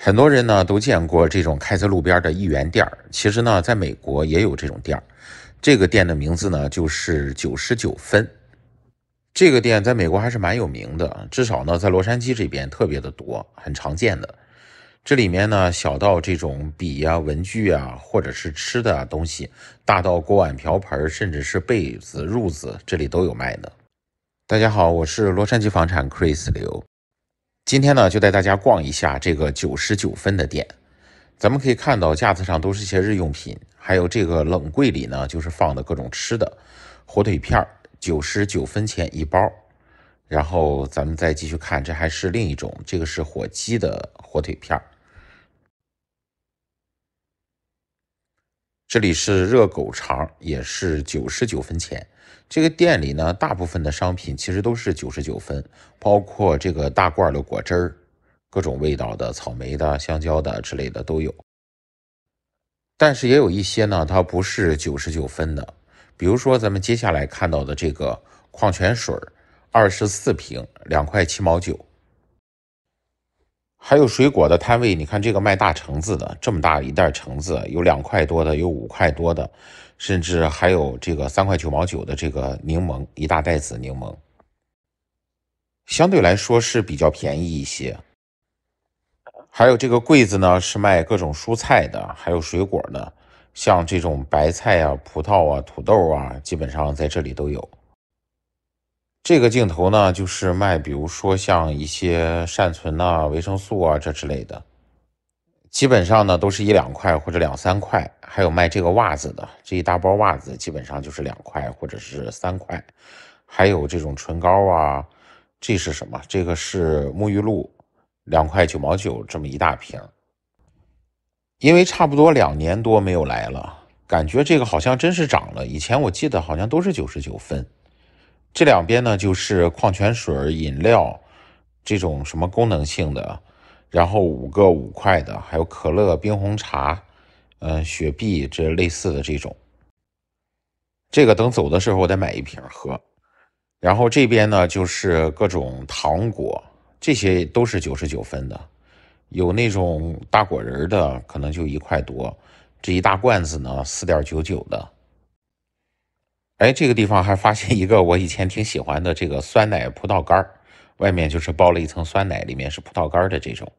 很多人呢都见过这种开在路边的一元店儿，其实呢，在美国也有这种店儿。这个店的名字呢就是九十九分。这个店在美国还是蛮有名的，至少呢，在洛杉矶这边特别的多，很常见的。这里面呢，小到这种笔呀、文具啊，或者是吃的东西，大到锅碗瓢盆，甚至是被子、褥子，这里都有卖的。大家好，我是洛杉矶房产 Chris 刘。今天呢，就带大家逛一下这个九十九分的店。咱们可以看到，架子上都是一些日用品，还有这个冷柜里呢，就是放的各种吃的，火腿片儿，九十九分钱一包。然后咱们再继续看，这还是另一种，这个是火鸡的火腿片儿。这里是热狗肠，也是九十九分钱。这个店里呢，大部分的商品其实都是九十九分，包括这个大罐的果汁儿，各种味道的，草莓的、香蕉的之类的都有。但是也有一些呢，它不是九十九分的，比如说咱们接下来看到的这个矿泉水儿，二十四瓶两块七毛九。还有水果的摊位，你看这个卖大橙子的，这么大一袋橙子，有两块多的，有五块多的，甚至还有这个三块九毛九的这个柠檬，一大袋子柠檬，相对来说是比较便宜一些。还有这个柜子呢，是卖各种蔬菜的，还有水果的，像这种白菜啊、葡萄啊、土豆啊，基本上在这里都有。这个镜头呢，就是卖，比如说像一些善存啊、维生素啊这之类的，基本上呢都是一两块或者两三块。还有卖这个袜子的，这一大包袜子基本上就是两块或者是三块。还有这种唇膏啊，这是什么？这个是沐浴露，两块九毛九这么一大瓶。因为差不多两年多没有来了，感觉这个好像真是涨了。以前我记得好像都是九十九分。这两边呢，就是矿泉水、饮料，这种什么功能性的，然后五个五块的，还有可乐、冰红茶，嗯，雪碧这类似的这种。这个等走的时候我再买一瓶喝。然后这边呢，就是各种糖果，这些都是九十九分的，有那种大果仁的，可能就一块多，这一大罐子呢，四点九九的。哎，这个地方还发现一个我以前挺喜欢的这个酸奶葡萄干外面就是包了一层酸奶，里面是葡萄干的这种，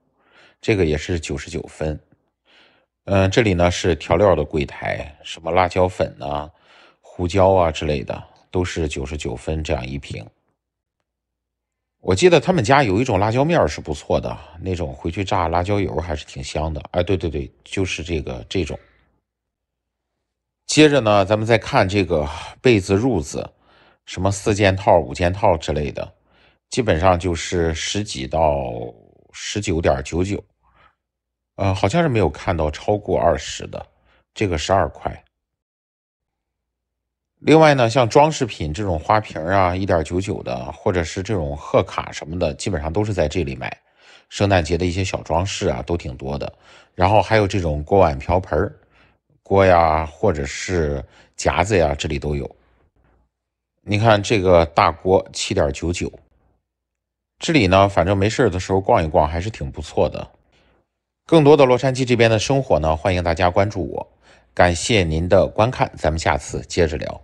这个也是九十九分。嗯，这里呢是调料的柜台，什么辣椒粉啊、胡椒啊之类的，都是九十九分这样一瓶。我记得他们家有一种辣椒面是不错的，那种回去炸辣椒油还是挺香的。哎，对对对，就是这个这种。接着呢，咱们再看这个被子、褥子，什么四件套、五件套之类的，基本上就是十几到十九点九九，呃，好像是没有看到超过二十的，这个十二块。另外呢，像装饰品这种花瓶啊，一点九九的，或者是这种贺卡什么的，基本上都是在这里买，圣诞节的一些小装饰啊，都挺多的。然后还有这种锅碗瓢盆儿。锅呀，或者是夹子呀，这里都有。你看这个大锅，七点九九。这里呢，反正没事的时候逛一逛，还是挺不错的。更多的洛杉矶这边的生活呢，欢迎大家关注我。感谢您的观看，咱们下次接着聊。